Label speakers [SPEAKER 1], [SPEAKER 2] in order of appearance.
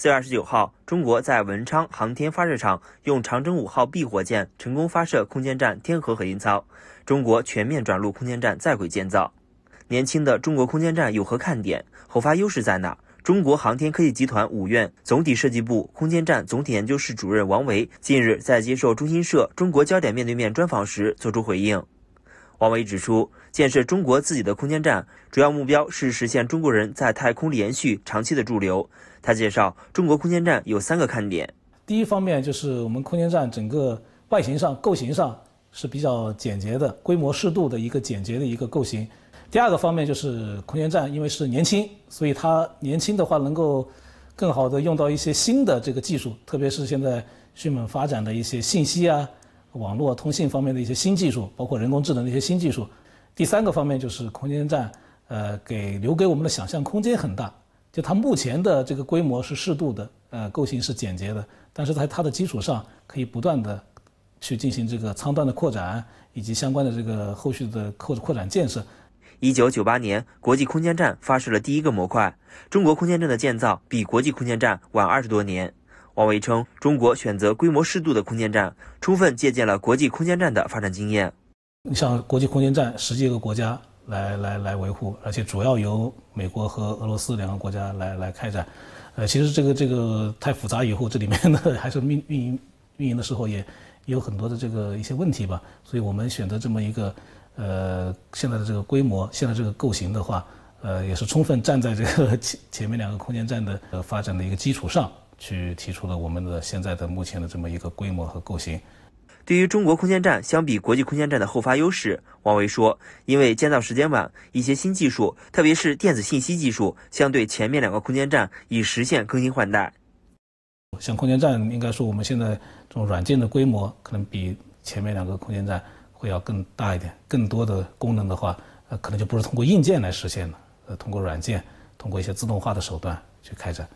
[SPEAKER 1] 四月二十九号，中国在文昌航天发射场用长征五号 B 火箭成功发射空间站天河核心舱，中国全面转入空间站在轨建造。年轻的中国空间站有何看点？后发优势在哪？中国航天科技集团五院总体设计部空间站总体研究室主任王维近日在接受中新社《中国焦点面对面》专访时作出回应。王伟指出，建设中国自己的空间站，主要目标是实现中国人在太空连续、长期的驻留。他介绍，中国空间站有三个看点：
[SPEAKER 2] 第一方面就是我们空间站整个外形上、构型上是比较简洁的，规模适度的一个简洁的一个构型；第二个方面就是空间站因为是年轻，所以它年轻的话能够更好的用到一些新的这个技术，特别是现在迅猛发展的一些信息啊。网络通信方面的一些新技术，包括人工智能的一些新技术。第三个方面就是空间站，呃，给留给我们的想象空间很大。就它目前的这个规模是适度的，呃，构型是简洁的，但是在它的基础上可以不断的去进行这个舱段的扩展，以及相关的这个后续的扩扩展建设。一
[SPEAKER 1] 九九八年，国际空间站发射了第一个模块。中国空间站的建造比国际空间站晚二十多年。王维称，中国选择规模适度的空间站，充分借鉴了国际空间站的发展经验。
[SPEAKER 2] 你像国际空间站，十几个国家来来来维护，而且主要由美国和俄罗斯两个国家来来开展。呃，其实这个这个太复杂，以后这里面呢，还是运运营运营的时候也有很多的这个一些问题吧。所以我们选择这么一个，呃，现在的这个规模，现在这个构型的话，呃，也是充分站在这个 前前面两个空间站的呃发展的一个基础上。去提出了我们的现在的目前的这么一个规模和构型。对
[SPEAKER 1] 于中国空间站相比国际空间站的后发优势，王维说，因为建造时间晚，一些新技术，特别是电子信息技术，相对前面两个空间站已实现更新换代。
[SPEAKER 2] 像空间站，应该说我们现在这种软件的规模可能比前面两个空间站会要更大一点，更多的功能的话，呃，可能就不是通过硬件来实现了，呃，通过软件，通过一些自动化的手段去开展。